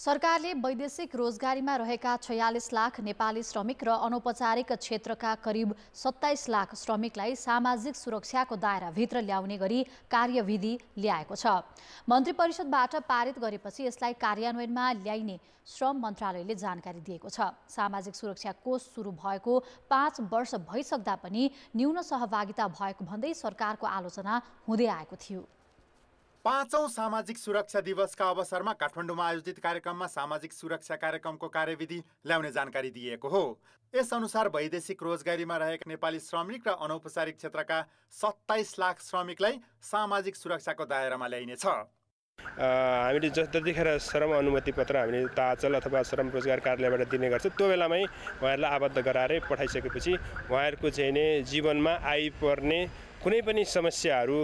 सरकारले वैदेशिक रोजगारीमा रहेका छयालिस लाख नेपाली श्रमिक र अनौपचारिक क्षेत्रका करिब सत्ताइस लाख श्रमिकलाई सामाजिक सुरक्षाको दायराभित्र ल्याउने गरी कार्यविधि ल्याएको छ मन्त्री परिषदबाट पारित गरेपछि यसलाई कार्यान्वयनमा ल्याइने श्रम मन्त्रालयले जानकारी दिएको छ सामाजिक सुरक्षा कोष सुरु भएको पाँच वर्ष भइसक्दा पनि न्यून सहभागिता भएको भन्दै सरकारको आलोचना हुँदै आएको थियो पाँचौँ सामाजिक सुरक्षा दिवसका अवसरमा काठमाडौँमा आयोजित कार्यक्रममा सामाजिक सुरक्षा कार्यक्रमको कार्यविधि ल्याउने जानकारी दिइएको हो यसअनुसार वैदेशिक रोजगारीमा रहेका नेपाली श्रमिक र अनौपचारिक क्षेत्रका सत्ताइस लाख श्रमिकलाई सामाजिक सुरक्षाको दायरामा ल्याइनेछ हामीले ज जतिखेर श्रम अनुमति पत्र हामीले ताचल अथवा श्रम रोजगार कार्यालयबाट दिने गर्छ त्यो बेलामै उहाँहरूलाई आबद्ध गराएरै पठाइसकेपछि उहाँहरूको चाहिँ नै जीवनमा आइपर्ने कुनै पनि समस्याहरू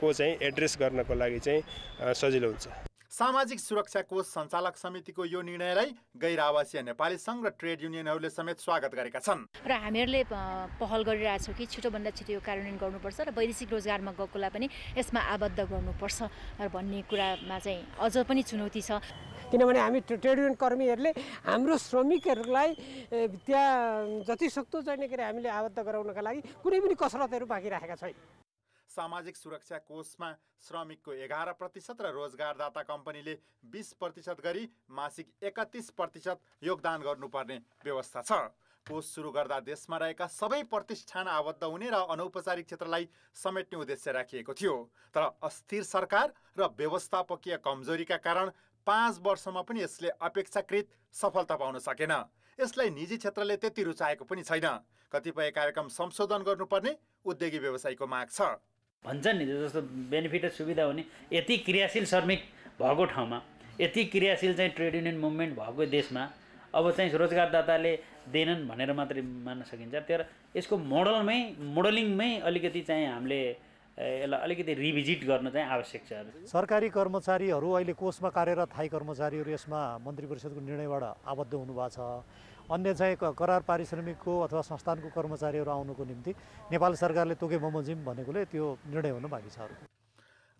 को चाहिँ एड्रेस गर्नको लागि चाहिँ सजिलो हुन्छ सामाजिक सुरक्षा कोष सञ्चालक समितिको यो निर्णयलाई गैर आवासीय नेपाली सङ्घ र ट्रेड युनियनहरूले समेत स्वागत गरेका छन् र हामीहरूले पहल गरिरहेछौँ कि छिटोभन्दा छिटो यो कार्यान्वयन गर्नुपर्छ र वैदेशिक रोजगारमा गएकोलाई पनि यसमा आबद्ध गर्नुपर्छ भन्ने कुरामा चाहिँ अझ पनि चुनौती छ किनभने हामी ट्रेड युनियन कर्मीहरूले हाम्रो श्रमिकहरूलाई त्यहाँ जति जतिसक्दो चाहिँ हामीले आबद्ध गराउनका लागि कुनै पनि कसरतहरू बाँकी राखेका छैन सामाजिक सुरक्षा कोषमा श्रमिकको एघार प्रतिशत र रोजगारदाता कम्पनीले बिस प्रतिशत गरी मासिक एकतिस प्रतिशत योगदान गर्नुपर्ने व्यवस्था छ कोष सुरु गर्दा देशमा रहेका सबै प्रतिष्ठान आबद्ध हुने र अनौपचारिक क्षेत्रलाई समेट्ने उद्देश्य राखिएको थियो तर अस्थिर सरकार र व्यवस्थापकीय कमजोरीका कारण पाँच वर्षमा पनि यसले अपेक्षाकृत सफलता पाउन सकेन यसलाई निजी क्षेत्रले त्यति रुचाएको पनि छैन कतिपय कार्यक्रम संशोधन गर्नुपर्ने उद्योगी व्यवसायीको माग छ भन्छ नि जस्तो बेनिफिट र सुविधा हुने यति क्रियाशील श्रमिक भएको ठाउँमा यति क्रियाशील चाहिँ ट्रेड युनियन मुभमेन्ट भएको देशमा अब चाहिँ रोजगारदाताले दिएनन् भनेर मात्रै मान्न सकिन्छ तर यसको मोडलमै मोडलिङमै अलिकति चाहिँ हामीले यसलाई अलिकति रिभिजिट गर्न चाहिँ आवश्यक छ सरकारी कर्मचारीहरू अहिले कोषमा कार्यरत थाई कर्मचारीहरू यसमा मन्त्री परिषदको निर्णयबाट आबद्ध हुनुभएको छ अन्य चाहिँ करार पारिश्रमिकको अथवा संस्थानको कर्मचारीहरू आउनुको निम्ति नेपाल सरकारले तोके बमोजिम भनेकोले त्यो निर्णय हुनु बाँकी छ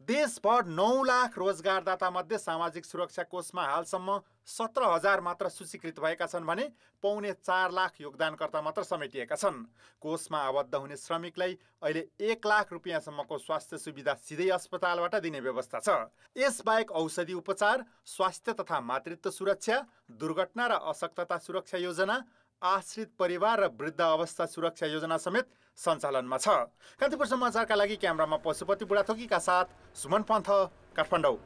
देशभर नौ लाख रोजगारदातामध्ये सामाजिक सुरक्षा कोषमा हालसम्म सत्र हजार मात्र सूचीकृत भएका छन् भने पाउने चार लाख योगदानकर्ता मात्र समेटिएका छन् कोषमा आबद्ध हुने श्रमिकलाई अहिले एक लाख रुपियाँसम्मको स्वास्थ्य सुविधा सिधै अस्पतालबाट दिने व्यवस्था छ यसबाहेक औषधि उपचार स्वास्थ्य तथा मातृत्व सुरक्षा दुर्घटना र अशक्तता सुरक्षा योजना आश्रित परिवार र वृद्ध अवस्था सुरक्षा योजना समेत सञ्चालनमा छ कान्तिपुर समाचारका लागि क्यामरामा पशुपति बुढाथोकीका साथ सुमन पन्थ काठमाडौँ